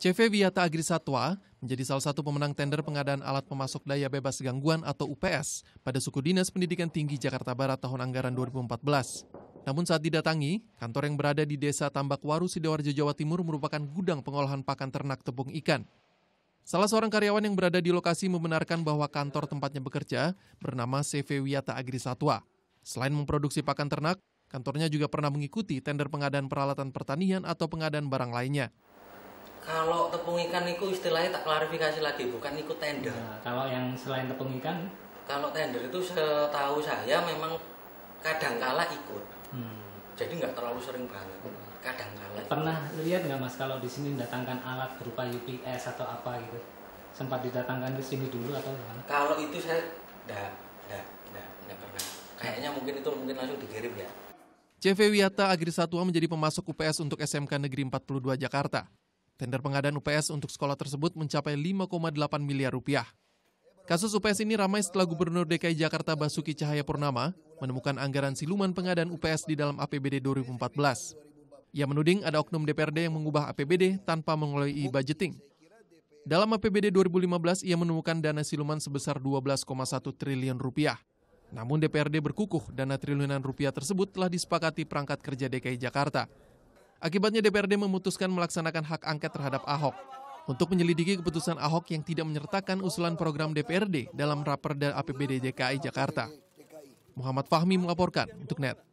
CV Biata Agri Satwa menjadi salah satu pemenang tender pengadaan alat pemasok daya bebas gangguan atau UPS pada suku Dinas Pendidikan Tinggi Jakarta Barat tahun anggaran 2014. Namun saat didatangi, kantor yang berada di Desa Tambakwaru, Sidoarjo, Jawa Timur merupakan gudang pengolahan pakan ternak tepung ikan. Salah seorang karyawan yang berada di lokasi membenarkan bahwa kantor tempatnya bekerja bernama CV Wiata Agri Satwa. Selain memproduksi pakan ternak, kantornya juga pernah mengikuti tender pengadaan peralatan pertanian atau pengadaan barang lainnya kalau tepung ikan itu istilahnya tak klarifikasi lagi bukan ikut tender nah, kalau yang selain tepung ikan kalau tender itu setahu saya memang kadang kala ikut hmm. jadi nggak terlalu sering banget oh. Kadang kala. pernah lihat nggak mas kalau di sini mendatangkan alat berupa UPS atau apa gitu sempat didatangkan ke sini dulu atau gimana kalau itu saya nggak nggak nggak pernah kayaknya mungkin itu mungkin langsung dikirim ya CV Wiyata Agri Satwa menjadi pemasok UPS untuk SMK Negeri 42 Jakarta. Tender pengadaan UPS untuk sekolah tersebut mencapai 5,8 miliar rupiah. Kasus UPS ini ramai setelah Gubernur DKI Jakarta Basuki Cahaya Purnama menemukan anggaran siluman pengadaan UPS di dalam APBD 2014. Ia menuding ada oknum DPRD yang mengubah APBD tanpa mengelola budgeting. Dalam APBD 2015, ia menemukan dana siluman sebesar 12,1 triliun rupiah. Namun DPRD berkukuh dana triliunan rupiah tersebut telah disepakati perangkat kerja DKI Jakarta. Akibatnya DPRD memutuskan melaksanakan hak angket terhadap Ahok untuk menyelidiki keputusan Ahok yang tidak menyertakan usulan program DPRD dalam Raperda APBD DKI Jakarta. Muhammad Fahmi melaporkan untuk NET.